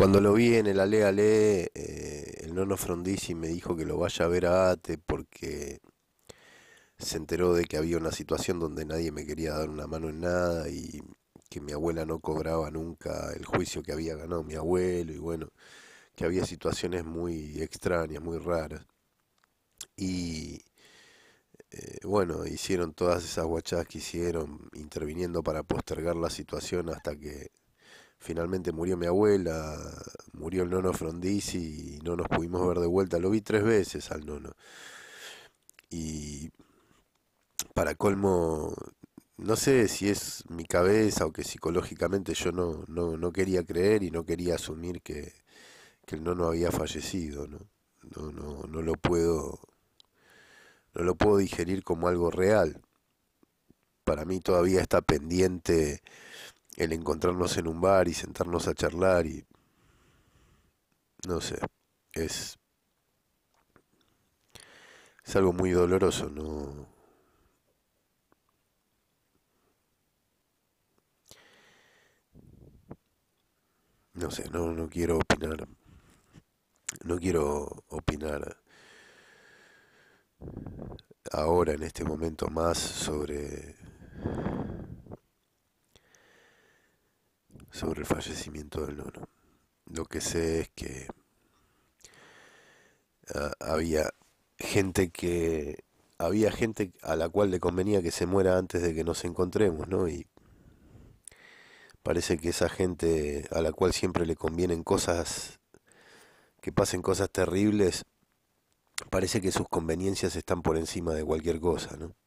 Cuando lo vi en el Ale Ale, eh, el nono Frondizi me dijo que lo vaya a ver a Ate porque se enteró de que había una situación donde nadie me quería dar una mano en nada y que mi abuela no cobraba nunca el juicio que había ganado mi abuelo y bueno, que había situaciones muy extrañas, muy raras. Y eh, bueno, hicieron todas esas guachadas que hicieron interviniendo para postergar la situación hasta que finalmente murió mi abuela, murió el nono Frondizi y no nos pudimos ver de vuelta. Lo vi tres veces al nono. Y para colmo, no sé si es mi cabeza o que psicológicamente yo no, no, quería creer y no quería asumir que, el nono había fallecido, ¿no? No, no, no lo puedo no lo puedo digerir como algo real. Para mí todavía está pendiente el encontrarnos en un bar y sentarnos a charlar y no sé, es es algo muy doloroso, no no sé, no no quiero opinar no quiero opinar ahora en este momento más sobre sobre el fallecimiento del loro, Lo que sé es que ah, había gente que había gente a la cual le convenía que se muera antes de que nos encontremos, ¿no? Y parece que esa gente a la cual siempre le convienen cosas que pasen cosas terribles, parece que sus conveniencias están por encima de cualquier cosa, ¿no?